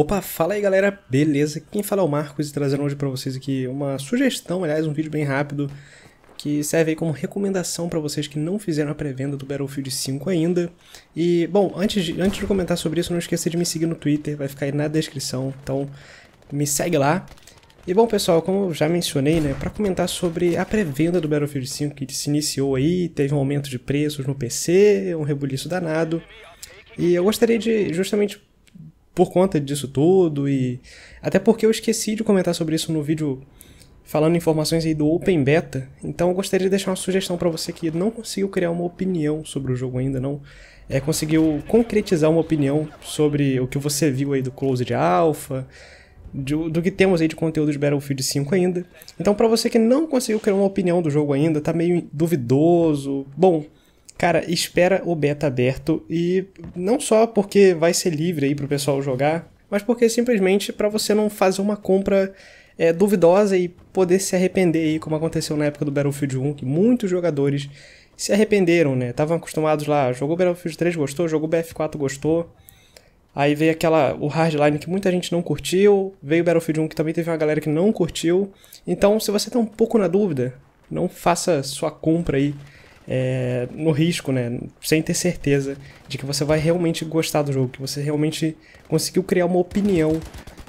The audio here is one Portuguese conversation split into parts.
Opa, fala aí galera, beleza? Quem fala é o Marcos e trazendo hoje para vocês aqui uma sugestão, aliás, um vídeo bem rápido que serve aí como recomendação para vocês que não fizeram a pré-venda do Battlefield 5 ainda. E, bom, antes de, antes de comentar sobre isso, não esqueça de me seguir no Twitter, vai ficar aí na descrição, então me segue lá. E bom, pessoal, como já mencionei, né, para comentar sobre a pré-venda do Battlefield 5 que se iniciou aí, teve um aumento de preços no PC, um rebuliço danado. E eu gostaria de justamente por conta disso tudo e até porque eu esqueci de comentar sobre isso no vídeo falando informações aí do Open Beta. Então eu gostaria de deixar uma sugestão para você que não conseguiu criar uma opinião sobre o jogo ainda não é, conseguiu concretizar uma opinião sobre o que você viu aí do de Alpha, do, do que temos aí de conteúdo de Battlefield 5 ainda. Então, para você que não conseguiu criar uma opinião do jogo ainda, tá meio duvidoso, bom, Cara, espera o beta aberto e não só porque vai ser livre aí pro pessoal jogar, mas porque simplesmente para você não fazer uma compra é, duvidosa e poder se arrepender aí, como aconteceu na época do Battlefield 1, que muitos jogadores se arrependeram, né? Estavam acostumados lá, jogou Battlefield 3, gostou, jogou BF4, gostou. Aí veio aquela o hardline que muita gente não curtiu, veio Battlefield 1 que também teve uma galera que não curtiu. Então, se você tá um pouco na dúvida, não faça sua compra aí é, no risco, né? Sem ter certeza de que você vai realmente gostar do jogo, que você realmente conseguiu criar uma opinião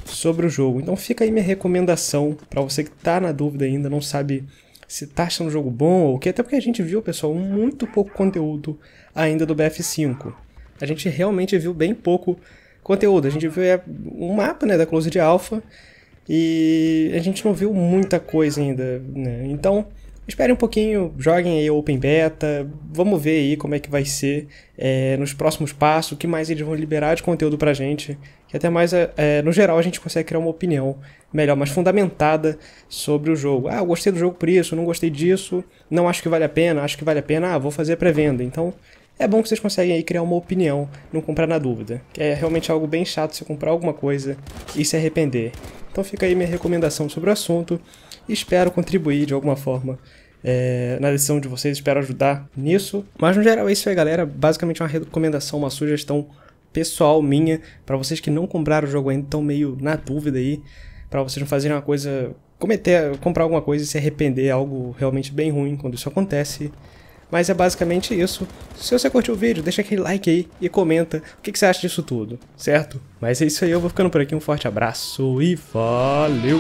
sobre o jogo. Então fica aí minha recomendação para você que está na dúvida ainda, não sabe se tá achando o jogo bom ou o que, até porque a gente viu, pessoal, muito pouco conteúdo ainda do BF5. A gente realmente viu bem pouco conteúdo. A gente viu um é, mapa né, da de Alpha e a gente não viu muita coisa ainda. Né? Então, esperem um pouquinho, joguem aí Open Beta, vamos ver aí como é que vai ser é, nos próximos passos, o que mais eles vão liberar de conteúdo pra gente, que até mais, é, é, no geral, a gente consegue criar uma opinião melhor, mais fundamentada sobre o jogo. Ah, eu gostei do jogo por isso, não gostei disso, não acho que vale a pena, acho que vale a pena, ah, vou fazer pré-venda. Então, é bom que vocês conseguem aí criar uma opinião, não comprar na dúvida. É realmente algo bem chato você comprar alguma coisa e se arrepender. Então fica aí minha recomendação sobre o assunto espero contribuir de alguma forma é, na lição de vocês, espero ajudar nisso. Mas no geral é isso aí, galera. Basicamente é uma recomendação, uma sugestão pessoal minha para vocês que não compraram o jogo ainda, estão meio na dúvida aí, para vocês não fazerem uma coisa, cometer, comprar alguma coisa e se arrepender, é algo realmente bem ruim quando isso acontece. Mas é basicamente isso. Se você curtiu o vídeo, deixa aquele like aí e comenta o que, que você acha disso tudo, certo? Mas é isso aí, eu vou ficando por aqui, um forte abraço e valeu!